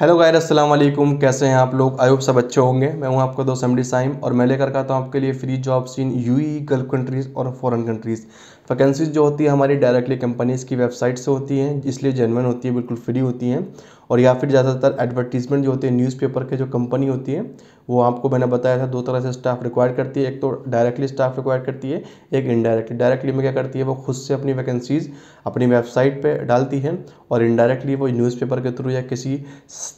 hello गायर अस्सलाम वालेकुम कैसे हैं आप लोग आयोग सब अच्छे होंगे मैं हूं आपका दोस्त एमडी साइम और मैं लेकर आता हूं आपके लिए free jobs in UAE gulf countries और फॉरेन कंट्रीज़ वैकेंसीज जो होती है हमारी डायरेक्टली कंपनीज़ की वेबसाइट से होती हैं इसलिए जेनवन होती है बिल्कुल फ्री होती हैं और या फिर ज़्यादातर एडवर्टीजमेंट जो होती है न्यूज़पेपर के जो कंपनी होती है वो आपको मैंने बताया था दो तरह से स्टाफ रिक्वायर करती है एक तो डायरेक्टली स्टाफ रिक्वायर करती है एक इनडायरेक्टली डायरेक्टली में क्या करती है वो खुद से अपनी वैकेंसीज़ अपनी वेबसाइट पर डालती हैं और इनडायरेक्टली वो न्यूज़पेपर के थ्रू या किसी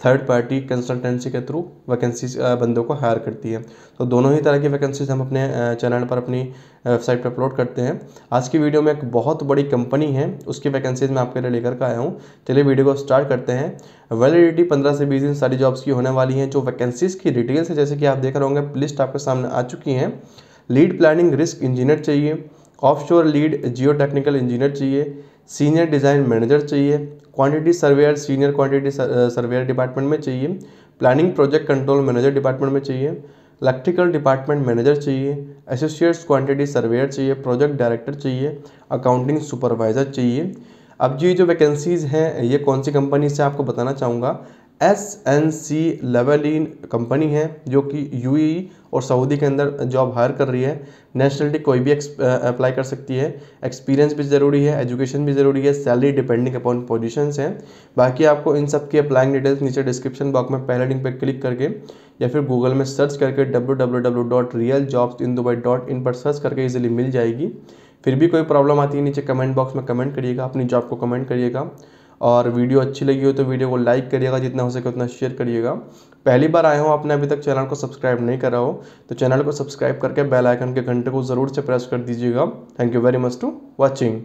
थर्ड पार्टी कंसल्टेंसी के थ्रू वैकेंसीज बंदों को हायर करती है तो दोनों ही तरह की वैकेंसीज हम अपने चैनल पर अपनी वेबसाइट पर अपलोड करते हैं आज की वीडियो में एक बहुत बड़ी कंपनी है उसकी वैकेंसीज मैं आपके लिए लेकर के आया हूँ चलिए वीडियो को स्टार्ट करते हैं वैलिडिटी पंद्रह से बीस दिन सारी जॉब्स की होने वाली हैं जो वैकेंसीज की डिटेल्स है जैसे कि आप देख रहे होंगे लिस्ट आपके सामने आ चुकी हैं लीड प्लानिंग रिस्क इंजीनियर चाहिए offshore lead geo technical engineer चाहिए सीनियर डिज़ाइन मैनेजर चाहिए quantity surveyor senior quantity surveyor department में चाहिए planning project control manager department में चाहिए इलेक्ट्रिकल डिपार्टमेंट मैनेजर चाहिए एसोसिएट्स क्वांटिटी सर्वेयर चाहिए प्रोजेक्ट डायरेक्टर चाहिए अकाउंटिंग सुपरवाइज़र चाहिए अब जी जो वैकेंसीज़ हैं ये कौन सी कंपनी से आपको बताना चाहूँगा S N C Lavalin company है जो कि यूएई e और सऊदी के अंदर जॉब हायर कर रही है नेशनलिटी कोई भी अप्लाई कर सकती है एक्सपीरियंस भी ज़रूरी है एजुकेशन भी ज़रूरी है सैलरी डिपेंडिंग अपॉन पोजिशन है बाकी आपको इन सब की अप्लाइंग डिटेल्स नीचे डिस्क्रिप्शन बॉक्स में पहले लिंक पर क्लिक करके या फिर गूगल में सर्च करके W W W dot real jobs in Dubai dot in पर सर्च करके ईजिली मिल जाएगी फिर भी कोई प्रॉब्लम आती है नीचे कमेंट बॉक्स में कमेंट करिएगा अपनी जॉब को कमेंट करिएगा और वीडियो अच्छी लगी हो तो वीडियो को लाइक करिएगा जितना हो सके उतना शेयर करिएगा पहली बार आए हो आपने अभी तक चैनल को सब्सक्राइब नहीं करा हो तो चैनल को सब्सक्राइब करके बेल आइकन के घंटे को ज़रूर से प्रेस कर दीजिएगा thank you very much to watching